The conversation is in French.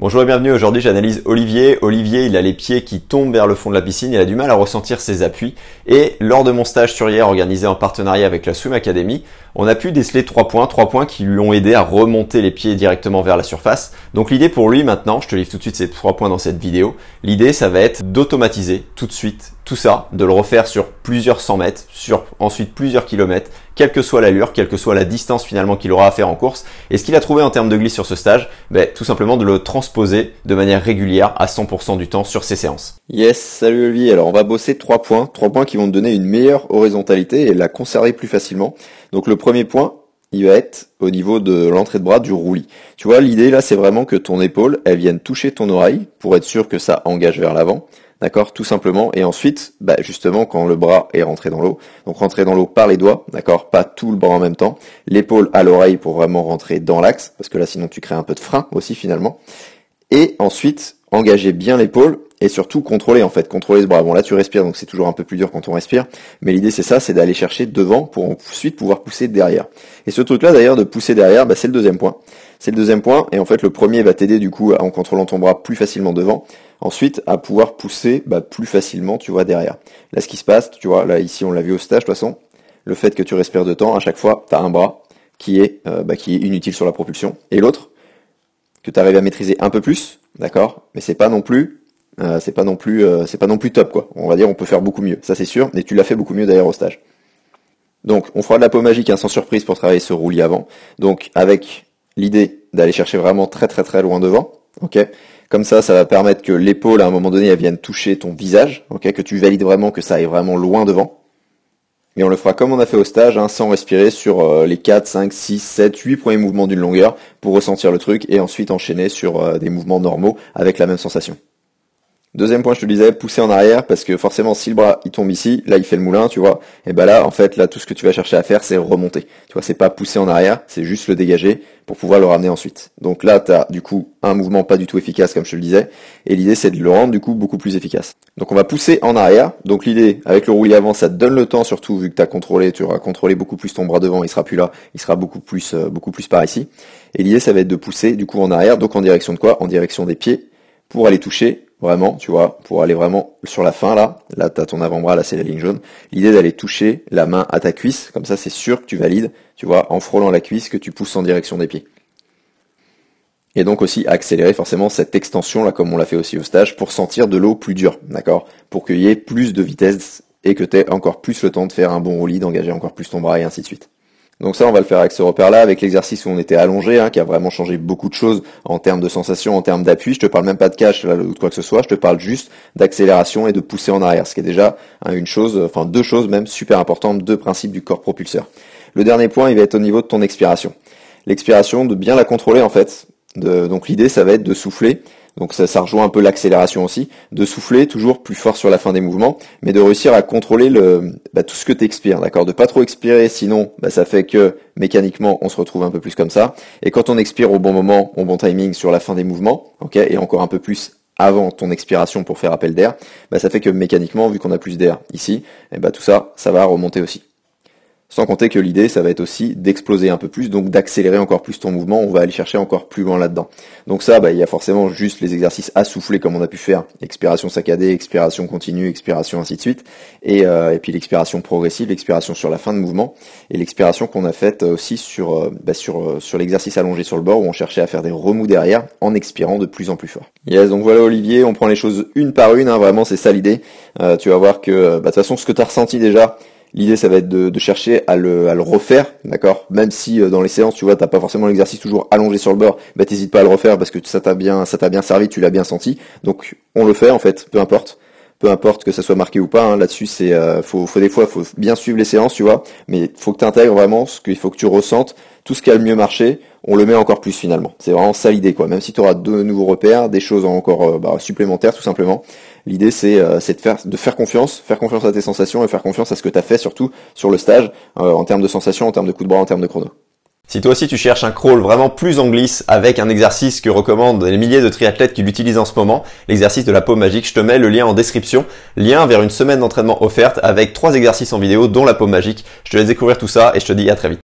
Bonjour et bienvenue, aujourd'hui j'analyse Olivier. Olivier, il a les pieds qui tombent vers le fond de la piscine, il a du mal à ressentir ses appuis. Et lors de mon stage sur hier organisé en partenariat avec la Swim Academy, on a pu déceler trois points, trois points qui lui ont aidé à remonter les pieds directement vers la surface. Donc l'idée pour lui maintenant, je te livre tout de suite ces trois points dans cette vidéo, l'idée ça va être d'automatiser tout de suite tout ça, de le refaire sur plusieurs cent mètres, sur ensuite plusieurs kilomètres, quelle que soit l'allure, quelle que soit la distance finalement qu'il aura à faire en course. Et ce qu'il a trouvé en termes de glisse sur ce stage, ben, tout simplement de le transposer de manière régulière à 100% du temps sur ses séances. Yes, salut Olivier. Alors on va bosser trois points, trois points qui vont te donner une meilleure horizontalité et la conserver plus facilement. Donc le premier point, il va être au niveau de l'entrée de bras du roulis. Tu vois, l'idée là, c'est vraiment que ton épaule, elle vienne toucher ton oreille pour être sûr que ça engage vers l'avant d'accord, tout simplement. Et ensuite, bah, justement, quand le bras est rentré dans l'eau, donc rentrer dans l'eau par les doigts, d'accord, pas tout le bras en même temps, l'épaule à l'oreille pour vraiment rentrer dans l'axe, parce que là sinon tu crées un peu de frein aussi finalement. Et ensuite, engager bien l'épaule et surtout contrôler en fait, contrôler ce bras. Bon là tu respires donc c'est toujours un peu plus dur quand on respire, mais l'idée c'est ça, c'est d'aller chercher devant pour ensuite pouvoir pousser derrière. Et ce truc là d'ailleurs de pousser derrière, bah, c'est le deuxième point. C'est le deuxième point et en fait le premier va t'aider du coup en contrôlant ton bras plus facilement devant, ensuite à pouvoir pousser bah, plus facilement tu vois derrière. Là ce qui se passe, tu vois, là ici on l'a vu au stage de toute façon, le fait que tu respires de temps, à chaque fois t'as un bras qui est, euh, bah, qui est inutile sur la propulsion et l'autre tu arrives à maîtriser un peu plus, d'accord Mais c'est pas non plus euh, c'est pas non plus euh, c'est pas non plus top quoi. On va dire on peut faire beaucoup mieux, ça c'est sûr, mais tu l'as fait beaucoup mieux d'ailleurs au stage. Donc on fera de la peau magique hein, sans surprise pour travailler ce roulis avant. Donc avec l'idée d'aller chercher vraiment très très très loin devant, ok Comme ça, ça va permettre que l'épaule à un moment donné elle vienne toucher ton visage, ok Que tu valides vraiment que ça aille vraiment loin devant, et on le fera comme on a fait au stage, hein, sans respirer sur euh, les 4, 5, 6, 7, 8 premiers mouvements d'une longueur pour ressentir le truc et ensuite enchaîner sur euh, des mouvements normaux avec la même sensation. Deuxième point, je te disais, pousser en arrière, parce que forcément, si le bras, il tombe ici, là, il fait le moulin, tu vois, et ben là, en fait, là, tout ce que tu vas chercher à faire, c'est remonter. Tu vois, c'est pas pousser en arrière, c'est juste le dégager pour pouvoir le ramener ensuite. Donc là, tu as, du coup, un mouvement pas du tout efficace, comme je te le disais, et l'idée, c'est de le rendre, du coup, beaucoup plus efficace. Donc on va pousser en arrière. Donc l'idée, avec le roulis avant, ça te donne le temps, surtout, vu que tu as contrôlé, tu auras contrôlé beaucoup plus ton bras devant, il sera plus là, il sera beaucoup plus, euh, beaucoup plus par ici. Et l'idée, ça va être de pousser, du coup, en arrière, donc en direction de quoi? En direction des pieds, pour aller toucher vraiment, tu vois, pour aller vraiment sur la fin là, là t'as ton avant-bras, là c'est la ligne jaune, l'idée d'aller toucher la main à ta cuisse, comme ça c'est sûr que tu valides, tu vois, en frôlant la cuisse que tu pousses en direction des pieds. Et donc aussi accélérer forcément cette extension là comme on l'a fait aussi au stage pour sentir de l'eau plus dure, d'accord Pour qu'il y ait plus de vitesse et que tu aies encore plus le temps de faire un bon roulis, d'engager encore plus ton bras et ainsi de suite. Donc ça, on va le faire avec ce repère-là, avec l'exercice où on était allongé, hein, qui a vraiment changé beaucoup de choses en termes de sensation, en termes d'appui. Je te parle même pas de cache ou de quoi que ce soit, je te parle juste d'accélération et de pousser en arrière, ce qui est déjà hein, une chose, enfin deux choses même super importantes, deux principes du corps propulseur. Le dernier point, il va être au niveau de ton expiration. L'expiration, de bien la contrôler en fait. donc l'idée, ça va être de souffler donc ça, ça rejoint un peu l'accélération aussi, de souffler toujours plus fort sur la fin des mouvements, mais de réussir à contrôler le, bah, tout ce que tu expires, d'accord De pas trop expirer, sinon bah, ça fait que mécaniquement on se retrouve un peu plus comme ça. Et quand on expire au bon moment, au bon timing sur la fin des mouvements, et encore un peu plus avant ton expiration pour faire appel d'air, bah, ça fait que mécaniquement, vu qu'on a plus d'air ici, et eh tout ça, ça va remonter aussi. Sans compter que l'idée, ça va être aussi d'exploser un peu plus, donc d'accélérer encore plus ton mouvement, on va aller chercher encore plus loin là-dedans. Donc ça, bah, il y a forcément juste les exercices à souffler comme on a pu faire, expiration saccadée, expiration continue, expiration ainsi de suite, et, euh, puis l'expiration progressive, l'expiration sur la fin de mouvement, et l'expiration qu'on a faite aussi sur, euh, bah, euh, sur, l'exercice allongé sur le bord où on cherchait à faire des remous derrière en expirant de plus en plus fort. Yes, donc voilà Olivier, on prend les choses une par une, hein. vraiment c'est ça l'idée. tu vas voir que, bah, de toute façon, ce que tu as ressenti déjà, L'idée, ça va être de, chercher à le, refaire, d'accord Même si euh, dans les séances, tu vois, t'as pas forcément l'exercice toujours allongé sur le bord, bah t'hésites pas à le refaire parce que ça t'a bien, ça t'a bien servi, tu l'as bien senti. Donc on le fait en fait, peu importe, peu importe que ça soit marqué ou pas. Hein, là-dessus, c'est, euh, faut, des fois, faut bien suivre les séances, tu vois. Mais faut que tu intègres vraiment ce qu'il faut que tu ressentes, tout ce qui a le mieux marché on le met encore plus finalement. C'est vraiment ça l'idée, quoi. Même si tu auras de nouveaux repères, des choses encore euh, bah, supplémentaires, tout simplement. L'idée, euh, c'est de, faire, de faire confiance, faire confiance à tes sensations et faire confiance à ce que tu as fait, surtout sur le stage, euh, en termes de sensations, en termes de coups de bras, en termes de chrono. Si toi aussi tu cherches un crawl vraiment plus en glisse avec un exercice que recommandent les milliers de triathlètes qui l'utilisent en ce moment, l'exercice de la peau magique, je te mets le lien en description, lien vers une semaine d'entraînement offerte avec trois exercices en vidéo dont la peau magique. Je te laisse découvrir tout ça et je te dis à très vite.